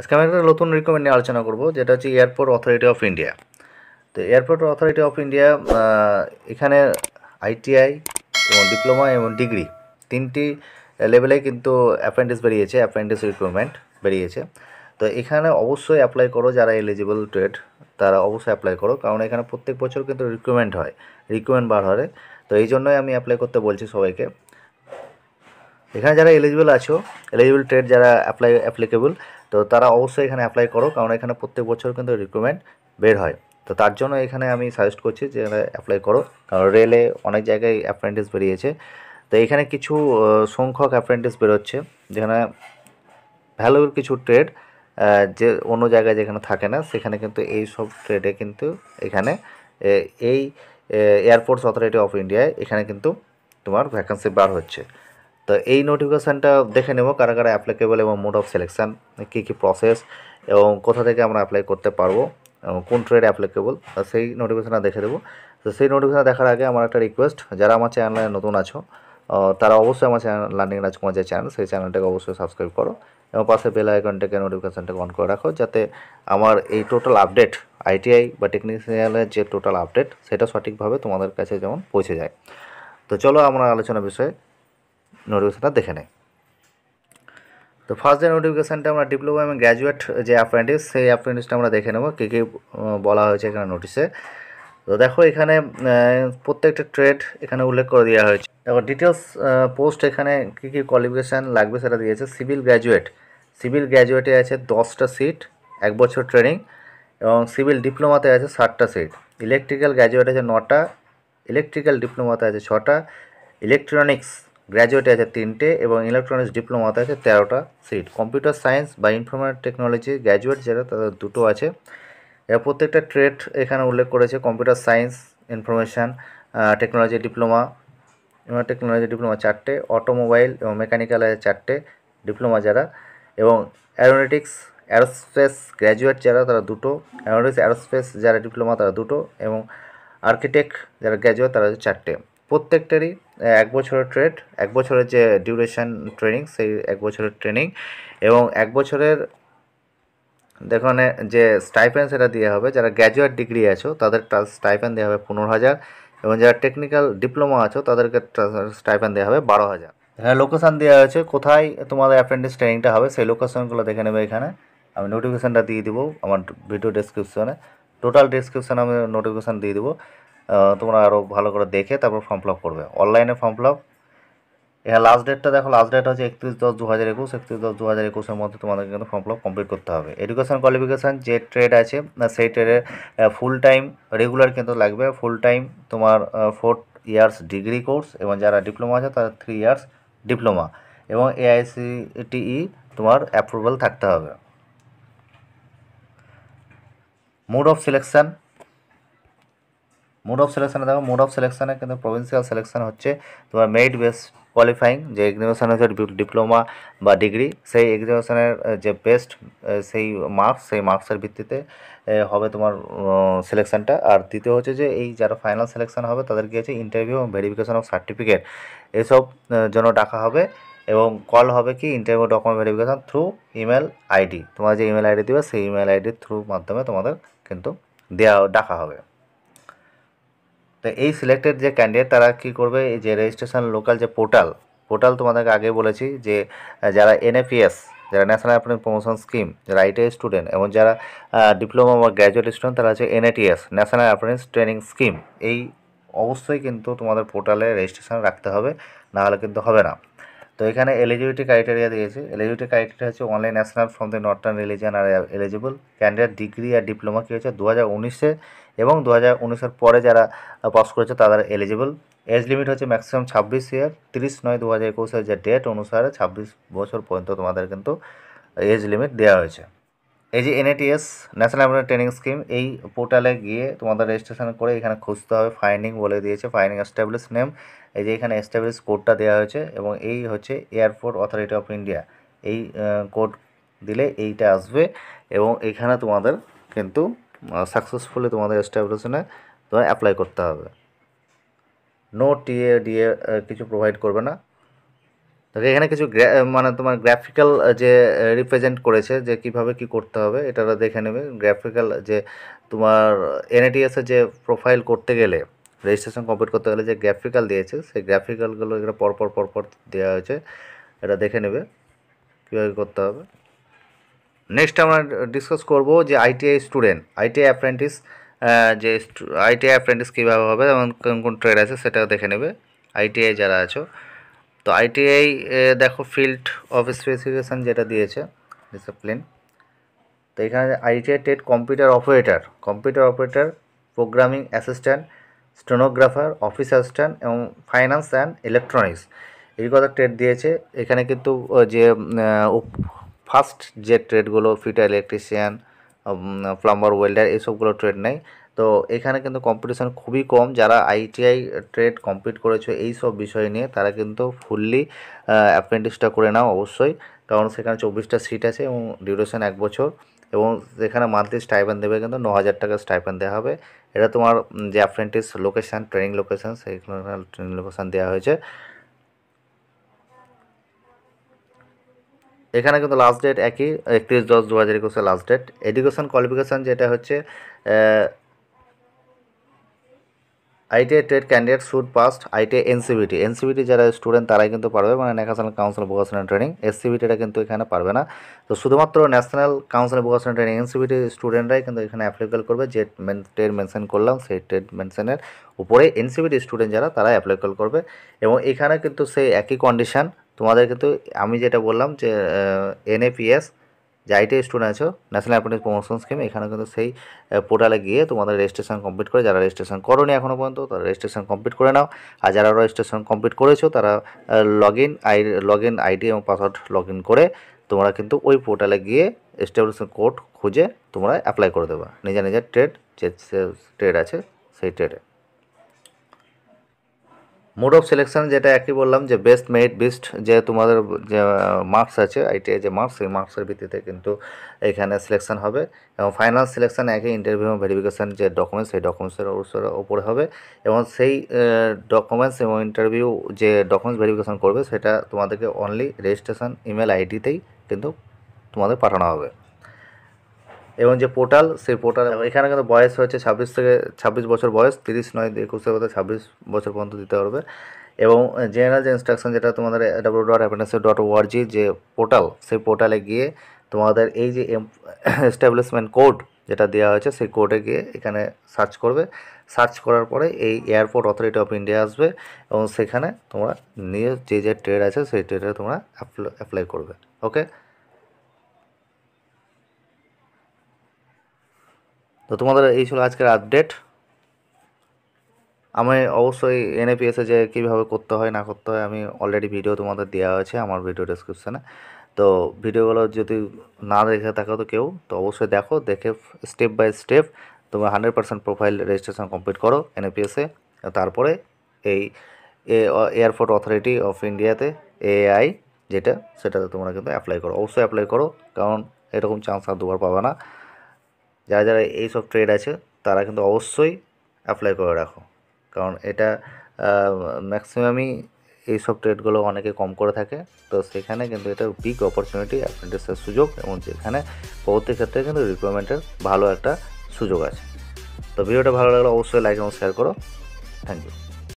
আজকে আমি একটা নতুন রিকমেন্ড নিয়ে আলোচনা করবো যেটা হচ্ছে এয়ারপোর্ট অথরিটি অফ ইন্ডিয়া তো এয়ারপোর্ট অথরিটি অফ ইন্ডিয়া এখানে আইটিআই এবং ডিপ্লোমা এবং ডিগ্রি তিনটি লেভেলে কিন্তু অ্যাপেন্ডিস বেরিয়েছে অ্যাপেন্ডিস রিক্রুটমেন্ট বেরিয়েছে তো এখানে অবশ্যই অ্যাপ্লাই করো যারা এলিজিবল ট্রেড তারা অবশ্যই অ্যাপ্লাই করো কারণ এখানে প্রত্যেক বছর কিন্তু রিক্রুটমেন্ট হয় রিক্রুটমেন্ট বার হয় তো এই জন্যই আমি অ্যাপ্লাই করতে বলছি সবাইকে এখানে যারা এলিজিবল আছো এলিজিবল ট্রেড যারা অ্যাপ্লাই অ্যাপ্লিকেবল তো তারা অবশ্যই এখানে অ্যাপ্লাই করো কারণ এখানে প্রত্যেক বছর কিন্তু রিক্রুটমেন্ট বের হয় তো তার জন্য এখানে আমি সাজেস্ট করছি যে অ্যাপ্লাই করো কারণ রেলে অনেক জায়গায় অ্যাপ্রেন্টিস বেরিয়েছে তো এখানে কিছু সংখ্যক অ্যাপ্রেন্টিস বেরোচ্ছে যেখানে ভ্যালুর কিছু ট্রেড যে অন্য জায়গায় যেখানে থাকে না সেখানে কিন্তু এই সব ট্রেডে কিন্তু এখানে এই এয়ারপোর্টস অথরিটি অফ ইন্ডিয়ায় এখানে কিন্তু তোমার ভ্যাকান্সি বার হচ্ছে তো এই নোটিফিকেশানটা দেখে নেব কারা কারা অ্যাপ্লিকেবল এবং মোড অফ সিলেকশান কী কী প্রসেস এবং কোথা থেকে আমরা অ্যাপ্লাই করতে পারবো এবং কোন ট্রেড অ্যাপ্লিকেবল সেই নোটিফিকেশানটা দেখে দেবো তো সেই নোটিফিকেশান দেখার আগে আমার একটা রিকোয়েস্ট যারা আমার চ্যানেলে নতুন আছো তারা অবশ্যই আমার চ্যানেল লার্নিং রাজকুমার যে চ্যানেল সেই চ্যানেলটাকে অবশ্যই সাবস্ক্রাইব করো এবং পাশে বেল আইকনটাকে নোটিফিকেশানটাকে অন করে রাখো যাতে আমার এই টোটাল আপডেট আইটিআই বা টেকনিশিয়ানের যে টোটাল আপডেট সেটা সঠিকভাবে তোমাদের কাছে যেমন পৌঁছে যায় তো চলো আমরা আলোচনা বিষয়ে নোটিফিকেশানটা দেখে নেয় তো ফার্স্ট যে নোটিফিকেশানটা আমরা ডিপ্লোমা এবং গ্র্যাজুয়েট যে অ্যাপ্রেন্টিস সেই অ্যাপ্রেন্টিসটা আমরা দেখে নেব কী কী বলা হয়েছে এখানে নোটিশে তো দেখো এখানে প্রত্যেকটা ট্রেড এখানে উল্লেখ করে দেওয়া হয়েছে দেখো ডিটেলস পোস্ট এখানে কী কী কোয়ালিফিকেশান লাগবে সেটা দিয়েছে সিভিল গ্র্যাজুয়েট সিভিল গ্র্যাজুয়েটে আছে দশটা সিট এক বছর ট্রেনিং এবং সিভিল ডিপ্লোমাতে আছে ষাটটা সিট ইলেকট্রিক্যাল গ্র্যাজুয়েট আছে নটা ইলেকট্রিক্যাল ডিপ্লোমাতে আছে ছটা ইলেকট্রনিক্স গ্র্যাজুয়েটে আছে তিনটে এবং ইলেকট্রনিক্স ডিপ্লোমাতে আছে তেরোটা সিট কম্পিউটার সায়েন্স বা ইনফরমেশন টেকনোলজি গ্র্যাজুয়েট যারা তাদের দুটো আছে এর প্রত্যেকটা ট্রেড এখানে উল্লেখ করেছে computer science information technology diploma এবং টেকনোলজি ডিপ্লোমা চারটে অটোমোবাইল এবং মেকানিক্যাল আছে চারটে ডিপ্লোমা যারা এবং অ্যারোনেটিক্স অ্যারোস্পেস গ্র্যাজুয়েট যারা তারা দুটো অ্যারোনেটিক্স অ্যারোস্পেস যারা ডিপ্লোমা তারা দুটো এবং আর্কিটেক্ট যারা গ্র্যাজুয়েট তারা চারটে প্রত্যেকটারই এক বছরের ট্রেড এক বছরের যে ডিউরেশন ট্রেনিং সেই এক বছরের ট্রেনিং এবং এক বছরের দেখুন যে স্টাইপেন সেটা দিয়ে হবে যারা গ্র্যাজুয়েট ডিগ্রি আছো তাদের স্টাইপেন দেওয়া হবে পনেরো হাজার এবং যারা টেকনিক্যাল ডিপ্লোমা আছো তাদেরকে স্টাইপেন দেওয়া হবে বারো হাজার এখানে লোকেশান দেওয়া হয়েছে কোথায় তোমাদের অ্যাপ্রেন্টিস ট্রেনিংটা হবে সেই লোকেশানগুলো দেখে নেবে এখানে আমি নোটিফিকেশানটা দিয়ে দেবো আমার ভিডিও ডিসক্রিপশানে টোটাল ডেসক্রিপশান আমি নোটিফিকেশান দিয়ে দেবো তোমরা আরও ভালো করে দেখে তারপর ফর্ম ফিল করবে অনলাইনে ফর্ম ফিল আপ এটা লাস্ট ডেটটা দেখো লাস্ট ডেট হচ্ছে একত্রিশ দশ দু হাজার একুশ একত্রিশ দশ দু হাজার একুশের মধ্যে তোমাদেরকে কিন্তু ফর্ম ফিল কমপ্লিট করতে হবে এডুকেশন কোয়ালিফিকেশান যে ট্রেড আছে সেই ট্রেডে ফুল টাইম রেগুলার কিন্তু লাগবে ফুল টাইম তোমার ফোর্থ ইয়ার্স ডিগ্রি কোর্স এবং যারা ডিপ্লোমা আছে তারা থ্রি ইয়ার্স ডিপ্লোমা এবং এআইসিটিই e তোমার অ্যাপ্রুভাল থাকতে হবে mode of selection mode of সিলেকশানে দেখো মোড অফ সিলেকশানে কিন্তু প্রভিন্সিয়াল সিলেকশান হচ্ছে তোমার মেরিট বেস কোয়ালিফাইং যে এক্সামিনেশান হচ্ছে ডিপ্লোমা বা ডিগ্রি সেই এক্সামিনেশানের যে বেস্ট সেই মার্কস সেই মার্কসের ভিত্তিতে হবে তোমার সিলেকশানটা আর দ্বিতীয় হচ্ছে যে এই যারা ফাইনাল সিলেকশান হবে তাদেরকে হচ্ছে ইন্টারভিউ এবং ভেরিফিকেশান অফ সার্টিফিকেট এসব জন্য ডাকা হবে এবং কল হবে কি interview document verification through email ID তোমার যে ইমেল আইডি দেবে সেই ইমেল আইডির থ্রু মাধ্যমে তোমাদের কিন্তু দেওয়া ডাকা হবে তো এই সিলেক্টেড যে ক্যান্ডিডেট তারা কি করবে যে রেজিস্ট্রেশন লোকাল যে পোর্টাল পোর্টাল তোমাদেরকে আগে বলেছি যে যারা এনএপিএস যারা ন্যাশনাল অ্যাপ্রেন্ট প্রমোশন স্কিম যারা আইটিআই স্টুডেন্ট এবং যারা ডিপ্লোমা বা গ্র্যাজুয়েট স্টুডেন্ট তারা আছে NATS national apprentice training scheme এই অবশ্যই কিন্তু তোমাদের পোর্টালে রেজিস্ট্রেশন রাখতে হবে নাহলে কিন্তু হবে না তো এখানে এলিজিবিলিটি ক্রাইটেরিয়া দিয়েছে এলিজিবিলিটি ক্রাইটেরিয়া হচ্ছে online national from the northern region আর এলিজিবল ক্যান্ডিডেট ডিগ্রি আর ডিপ্লোমা কী হয়েছে দু হাজার উনিশে এবং দু হাজার উনিশের পরে যারা পাস করেছে তাদের এলিজিবল এজ লিমিট হচ্ছে ম্যাক্সিমাম ছাব্বিশ ইয়ার তিরিশ নয় দু হাজার একুশের যে ডেট অনুসারে ছাব্বিশ বছর পর্যন্ত তোমাদের কিন্তু এজ লিমিট দেওয়া হয়েছে এই যে NATS national employment training scheme এই পোর্টালে গিয়ে তোমাদের রেজিস্ট্রেশন করে এখানে খুঁজতে হবে ফাইন্ডিং বলে দিয়েছে ফাইন্ডিং এস্টাবলিশ নেম এই যে এখানে এস্টাবলিশ কোডটা দেওয়া হয়েছে এবং এই হচ্ছে এয়ারপোর্ট অথরিটি অফ ইন্ডিয়া এই কোড দিলে এইটা আসবে এবং এখানে তোমাদের কিন্তু সাকসেসফুলি তোমাদের এস্টাবলিশনে তোমার অ্যাপ্লাই করতে হবে নো টিএ ডিএ কিছু প্রোভাইড করবে না তো এখানে কিছু মানে তোমার গ্রাফিক্যাল যে রিপ্রেজেন্ট করেছে যে কিভাবে কি করতে হবে এটা দেখে নেবে গ্রাফিক্যাল যে তোমার এনএটিএসের যে প্রোফাইল করতে গেলে রেজিস্ট্রেশন কমপ্লিট করতে গেলে যে গ্রাফিক্যাল দিয়েছে সেই গ্রাফিক্যালগুলো এখানে পরপর পরপর দেওয়া হয়েছে এটা দেখে নেবে কীভাবে করতে হবে নেক্সট আমরা ডিসকাস করব যে আইটিআই স্টুডেন্ট আইটিআই অ্যাপ্রেন্টিস যে আইটিআই অ্যাপ্রেন্টিস কীভাবে হবে এবং কোন কোন ট্রেড আছে সেটাও দেখে নেবে আইটিআই যারা আছো তো আইটিআই দেখো ফিল্ড অফ স্পেসিফিকেশান যেটা দিয়েছে ডিসিপ্লিন তো এখানে আইটিআই টেট computer operator computer operator programming assistant stenographer office assistant এবং ফাইন্যান্স অ্যান্ড ইলেকট্রনিক্স এই কথা ট্রেড দিয়েছে এখানে কিন্তু যে ফার্স্ট যে ট্রেডগুলো ফিটার ইলেকট্রিশিয়ান প্লাম্বার ওয়েল্ডার এইসবগুলো ট্রেড নেই তো এখানে কিন্তু কম্পিটিশান খুবই কম যারা আইটিআই ট্রেড কমপ্লিট করেছে এই সব বিষয় নিয়ে তারা কিন্তু ফুললি অ্যাপ্রেন্টিসটা করে নাও অবশ্যই কারণ সেখানে চব্বিশটা সিট আছে এবং ডিউরেশন এক বছর এবং সেখানে মান্থলি স্টাইপেন দেবে কিন্তু ন হাজার টাকা স্টাইপেন দেওয়া হবে এটা তোমার যে অ্যাপ্রেন্টিস লোকেশান ট্রেনিং লোকেশান সেই ট্রেনিং লোকেশান দেওয়া হয়েছে এখানে কিন্তু লাস্ট ডেট একই একত্রিশ দশ দু হাজার একুশে লাস্ট ডেট এডুকেশন কোয়ালিফিকেশান যেটা হচ্ছে ITI trade candidate should passed ITI NCVT NCVT যারা স্টুডেন্ট তারাই কিন্তু পারবে মানে ন্যাশনাল কাউন্সিল ভোকেশনাল ট্রেনিং এসসিবিটিটা কিন্তু এখানে পারবে না তো শুধুমাত্র national council vocational training NCVT স্টুডেন্টরাই কিন্তু এখানে অ্যাপ্লিকেল করবে যে ট্রেড মেনশন করলাম সেই ট্রেড মেনশনের উপরে এনসিবিটি স্টুডেন্ট যারা তারা অ্যাপ্লিকেল করবে এবং এখানে কিন্তু সেই একই কন্ডিশান তোমাদের কিন্তু আমি যেটা বললাম যে এনএপিএস যে স্টুডেন্ট আছো ন্যাশনাল অ্যাপ্রেন্টিস প্রমোশন স্কিম এখানে কিন্তু সেই পোর্টালে গিয়ে তোমাদের রেজিস্ট্রেশন কমপ্লিট করে যারা রেজিস্ট্রেশন করোনি এখনও পর্যন্ত তারা রেজিস্ট্রেশন কমপ্লিট করে নাও আর যারা রেজিস্ট্রেশন কমপ্লিট করেছো তারা log in I log in ID এবং পাসওয়ার্ড লগ ইন করে তোমরা কিন্তু ওই পোর্টালে গিয়ে এস্টাবলিশমেন্ট কোড খুঁজে তোমরা অ্যাপ্লাই করে দেবে নিজের নিজের ট্রেড যে ট্রেড আছে সেই ট্রেডে মোড অফ সিলেকশন যেটা একই বললাম যে বেস্ট মেরিট বেস্ট যে তোমাদের যে মার্কস আছে আইটিআই যে মার্কস সেই মার্কসের ভিত্তিতে কিন্তু এখানে সিলেকশন হবে এবং ফাইনাল সিলেকশন একই ইন্টারভিউ এবং ভেরিফিকেশান যে ডকুমেন্টস সেই ডকুমেন্টসের ওপরে হবে এবং সেই ডকুমেন্টস এবং ইন্টারভিউ যে ডকুমেন্টস ভেরিফিকেশান করবে সেটা তোমাদেরকে অনলি রেজিস্ট্রেশন ইমেল আইডিতেই কিন্তু তোমাদের পাঠানো হবে এবং যে পোর্টাল সেই পোর্টাল এখানে কিন্তু বয়স হয়েছে ছাব্বিশ থেকে ছাব্বিশ বছর বয়স তিরিশ নয় একুশের মধ্যে ছাব্বিশ বছর পর্যন্ত দিতে পারবে এবং জেনারেল যে ইনস্ট্রাকশন যেটা তোমাদের W dot apprenticeship dot ORG যে পোর্টাল সেই পোর্টালে গিয়ে তোমাদের এই যে এস্টাবলিশমেন্ট কোড যেটা দেওয়া হয়েছে সেই কোডে গিয়ে এখানে সার্চ করবে সার্চ করার পরে এই এয়ারপোর্ট অথরিটি অফ ইন্ডিয়া আসবে এবং সেখানে তোমরা নিয়ে যে যে ট্রেড আছে সেই ট্রেডে তোমরা অ্যাপ্লাই করবে ওকে তো তোমাদের এই ছিল আজকের আপডেট আমি অবশ্যই এনএপিএসে যে কীভাবে করতে হয় না করতে হয় আমি অলরেডি ভিডিও তোমাদের দেওয়া হয়েছে আমার ভিডিও ডেসক্রিপশানে তো ভিডিওগুলো যদি না দেখে থাকো তো কেউ তো অবশ্যই দেখো দেখে স্টেপ বাই স্টেপ তুমি hundred percent profile registration complete করো এনএপিএসে তারপরে এই এয়ারপোর্ট অথরিটি অফ ইন্ডিয়াতে এআই যেটা সেটাতে তোমরা কিন্তু অ্যাপ্লাই করো অবশ্যই অ্যাপ্লাই করো কারণ এরকম চান্স আর দুবার পাবে না যারা যারা এই সব ট্রেড আছে তারা কিন্তু অবশ্যই অ্যাপ্লাই করে রাখো কারণ এটা ম্যাক্সিমামই এই সব ট্রেডগুলো অনেকে কম করে থাকে তো সেখানে কিন্তু এটা বিগ অপরচুনিটি অ্যাপ্রেন্টিসের সুযোগ এবং যেখানে প্রত্যেক ক্ষেত্রে কিন্তু রিক্রুটমেন্টের ভালো একটা সুযোগ আছে তো ভিডিওটা ভালো লাগলে অবশ্যই লাইক এবং শেয়ার করো থ্যাংক ইউ